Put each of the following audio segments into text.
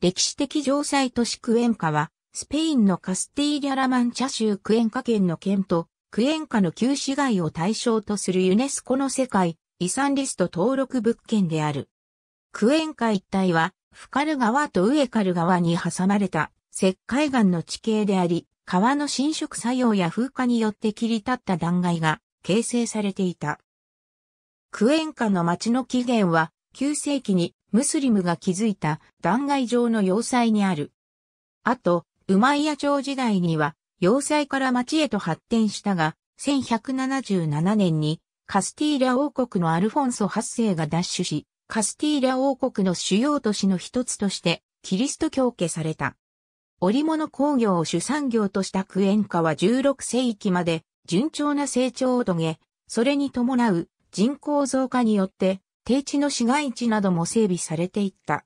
歴史的城塞都市クエンカは、スペインのカスティーリャ・ラマンチャ州クエンカ県の県と、クエンカの旧市街を対象とするユネスコの世界遺産リスト登録物件である。クエンカ一帯は、フカル川とウエカル川に挟まれた石灰岩の地形であり、川の侵食作用や風化によって切り立った断崖が形成されていた。クエンカの町の起源は9世紀にムスリムが築いた断崖状の要塞にある。あと、ウマイヤ朝時代には、要塞から町へと発展したが、1177年にカスティーラ王国のアルフォンソ8世が奪取し、カスティーラ王国の主要都市の一つとして、キリスト教家された。織物工業を主産業としたクエンカは16世紀まで順調な成長を遂げ、それに伴う人口増加によって低地の市街地なども整備されていった。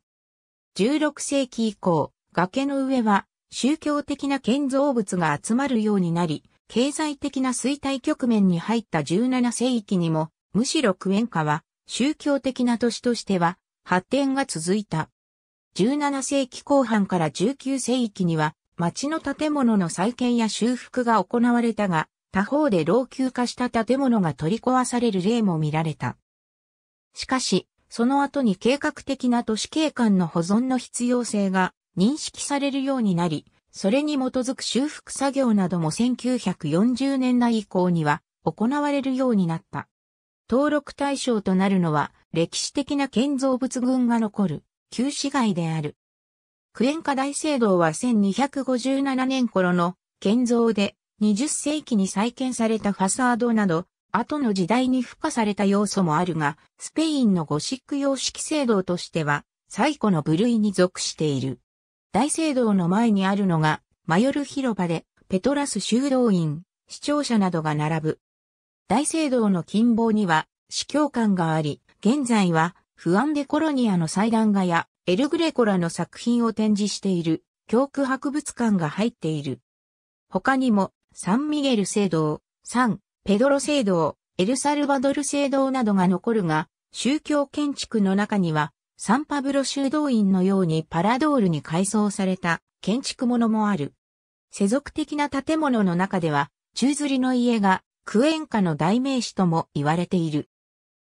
16世紀以降、崖の上は宗教的な建造物が集まるようになり、経済的な衰退局面に入った17世紀にも、むしろクエンカは宗教的な都市としては発展が続いた。17世紀後半から19世紀には町の建物の再建や修復が行われたが、他方で老朽化した建物が取り壊される例も見られた。しかし、その後に計画的な都市景観の保存の必要性が認識されるようになり、それに基づく修復作業なども1940年代以降には行われるようになった。登録対象となるのは歴史的な建造物群が残る旧市街である。クエンカ大聖堂は1257年頃の建造で20世紀に再建されたファサードなど後の時代に付加された要素もあるが、スペインのゴシック様式聖堂としては、最古の部類に属している。大聖堂の前にあるのが、マヨル広場で、ペトラス修道院、視聴者などが並ぶ。大聖堂の近傍には、司教館があり、現在は、フアンデコロニアの祭壇画や、エルグレコラの作品を展示している、教区博物館が入っている。他にも、サンミゲル聖堂、サン、ペドロ聖堂、エルサルバドル聖堂などが残るが、宗教建築の中には、サンパブロ修道院のようにパラドールに改装された建築物もある。世俗的な建物の中では、宙吊りの家がクエンカの代名詞とも言われている。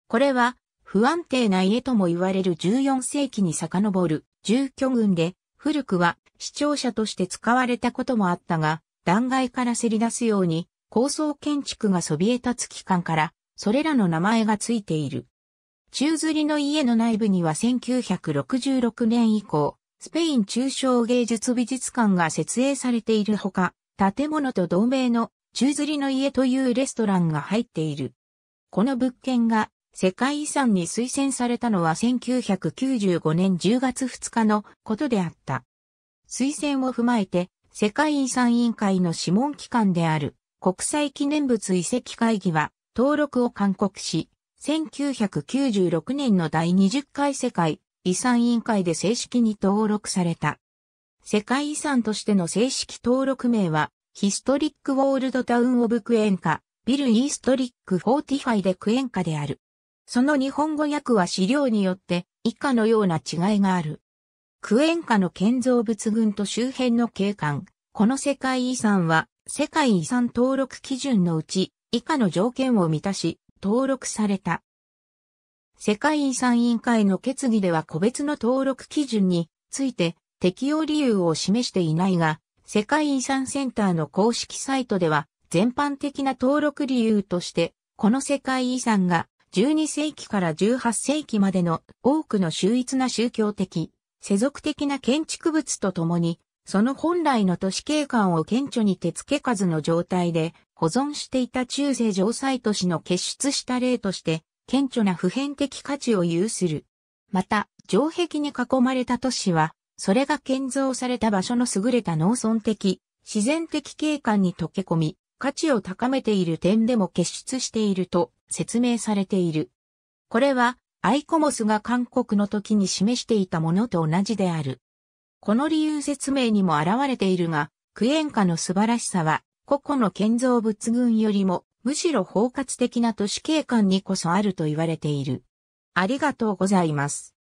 これは不安定な家とも言われる14世紀に遡る住居群で、古くは視聴者として使われたこともあったが、断崖からせり出すように高層建築がそびえ立つ期間から、それらの名前がついている。宙吊りの家の内部には1966年以降、スペイン中小芸術美術館が設営されているほか、建物と同名の宙吊りの家というレストランが入っている。この物件が世界遺産に推薦されたのは1995年10月2日のことであった。推薦を踏まえて世界遺産委員会の諮問機関である国際記念物遺跡会議は登録を勧告し、1996年の第20回世界遺産委員会で正式に登録された。世界遺産としての正式登録名は、ヒストリックウォールドタウンオブクエンカ、ビル・イーストリック・フォーティファイでクエンカである。その日本語訳は資料によって以下のような違いがある。クエンカの建造物群と周辺の景観、この世界遺産は世界遺産登録基準のうち以下の条件を満たし、登録された。世界遺産委員会の決議では個別の登録基準について適用理由を示していないが、世界遺産センターの公式サイトでは全般的な登録理由として、この世界遺産が12世紀から18世紀までの多くの秀逸な宗教的、世俗的な建築物とともにその本来の都市景観を顕著に手付け数の状態で保存していた中世城塞都市の結出した例として、顕著な普遍的価値を有する。また、城壁に囲まれた都市は、それが建造された場所の優れた農村的、自然的景観に溶け込み、価値を高めている点でも結出していると説明されている。これは、アイコモスが韓国の時に示していたものと同じである。この理由説明にも現れているが、クエンカの素晴らしさは、個々の建造物群よりも、むしろ包括的な都市景観にこそあると言われている。ありがとうございます。